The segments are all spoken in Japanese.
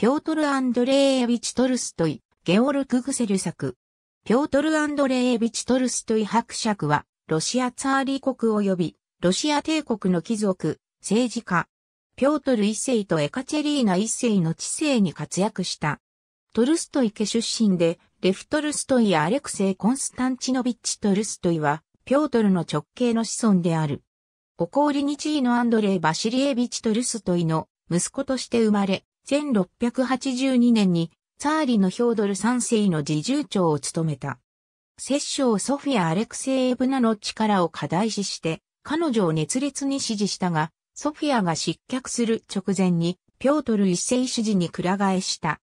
ピョートル・アンドレーエビチ・トルストイ、ゲオルク・グセル作。ピョートル・アンドレーエビチ・トルストイ伯爵は、ロシアツァーリー国及び、ロシア帝国の貴族、政治家、ピョートル一世とエカチェリーナ一世の知性に活躍した。トルストイ家出身で、レフトルストイやアレクセイ・コンスタンチノビッチ・トルストイは、ピョートルの直系の子孫である。お氷にチーアンドレー・バシリエビチ・トルストイの息子として生まれ、1682年に、ツァーリのヒョードル3世の侍従長を務めた。摂政ソフィア・アレクセイエブナの力を過大視して、彼女を熱烈に支持したが、ソフィアが失脚する直前に、ピョートル一世主事に倶替えした。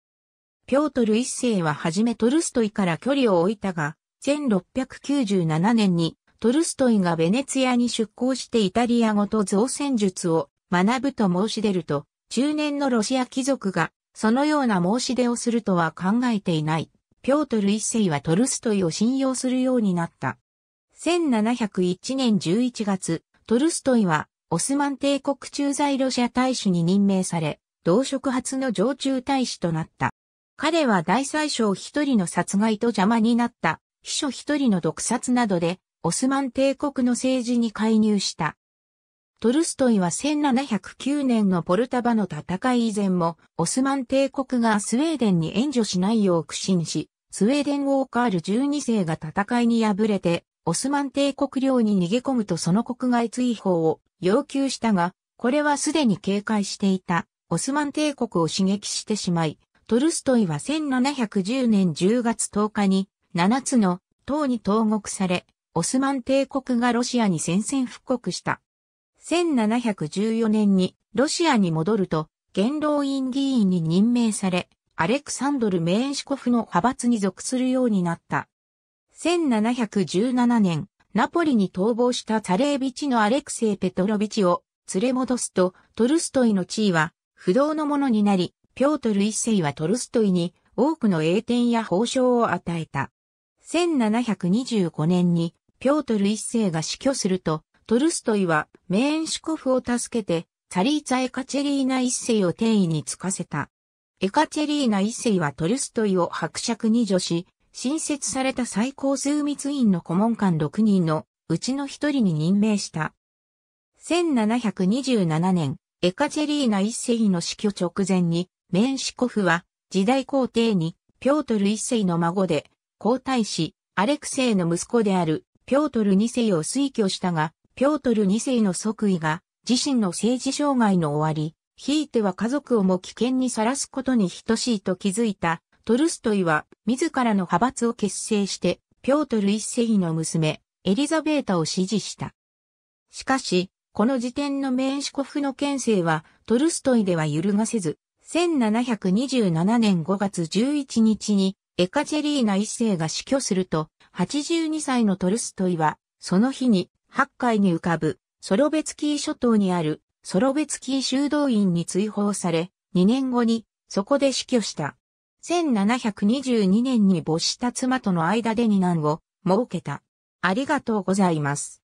ピョートル一世ははじめトルストイから距離を置いたが、1697年にトルストイがベネツィアに出向してイタリア語と造船術を学ぶと申し出ると、中年のロシア貴族が、そのような申し出をするとは考えていない。ピョートル一世はトルストイを信用するようになった。1701年11月、トルストイは、オスマン帝国駐在ロシア大使に任命され、同職初の常駐大使となった。彼は大宰相一人の殺害と邪魔になった、秘書一人の毒殺などで、オスマン帝国の政治に介入した。トルストイは1709年のポルタバの戦い以前も、オスマン帝国がスウェーデンに援助しないよう苦心し、スウェーデンウォーカール12世が戦いに敗れて、オスマン帝国領に逃げ込むとその国外追放を要求したが、これはすでに警戒していたオスマン帝国を刺激してしまい、トルストイは1710年10月10日に7つの党に投獄され、オスマン帝国がロシアに宣戦布告した。1714年にロシアに戻ると、元老院議員に任命され、アレクサンドル・メーンシコフの派閥に属するようになった。1717年、ナポリに逃亡したツァレービチのアレクセイ・ペトロビチを連れ戻すと、トルストイの地位は不動のものになり、ピョートル一世はトルストイに多くの栄典や褒章を与えた。1725年にピョートル一世が死去すると、トルストイはメーンシュコフを助けて、サリーツァ・エカチェリーナ一世を天位につかせた。エカチェリーナ一世はトルストイを伯爵に助し、新設された最高枢密院の顧問官6人のうちの1人に任命した。1727年、エカチェリーナ一世の死去直前に、メンシコフは、時代皇帝に、ピョートル一世の孫で、皇太子、アレクセイの息子である、ピョートル二世を推挙したが、ピョートル2世の即位が、自身の政治障害の終わり、ひいては家族をも危険にさらすことに等しいと気づいた、トルストイは、自らの派閥を結成して、ピョートル一世の娘、エリザベータを支持した。しかし、この時点のメーンシコフの県政は、トルストイでは揺るがせず、1727年5月11日に、エカチェリーナ一世が死去すると、82歳のトルストイは、その日に8海に浮かぶソロベツキー諸島にあるソロベツキー修道院に追放され、2年後にそこで死去した。1722年に没した妻との間で二男を設けた。ありがとうございます。